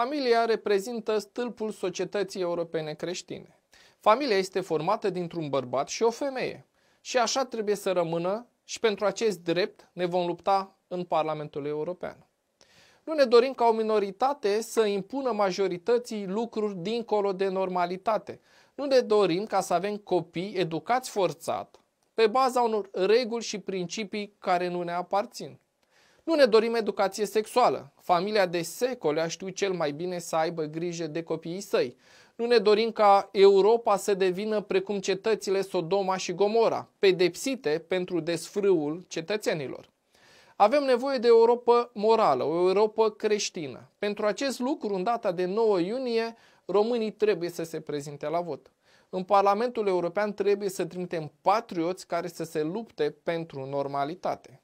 Familia reprezintă stâlpul societății europene creștine. Familia este formată dintr-un bărbat și o femeie. Și așa trebuie să rămână și pentru acest drept ne vom lupta în Parlamentul European. Nu ne dorim ca o minoritate să impună majorității lucruri dincolo de normalitate. Nu ne dorim ca să avem copii educați forțat pe baza unor reguli și principii care nu ne aparțin. Nu ne dorim educație sexuală. Familia de secole a știut cel mai bine să aibă grijă de copiii săi. Nu ne dorim ca Europa să devină precum cetățile Sodoma și Gomora, pedepsite pentru desfrâul cetățenilor. Avem nevoie de Europa morală, o Europa creștină. Pentru acest lucru, în data de 9 iunie, românii trebuie să se prezinte la vot. În Parlamentul European trebuie să trimitem patrioți care să se lupte pentru normalitate.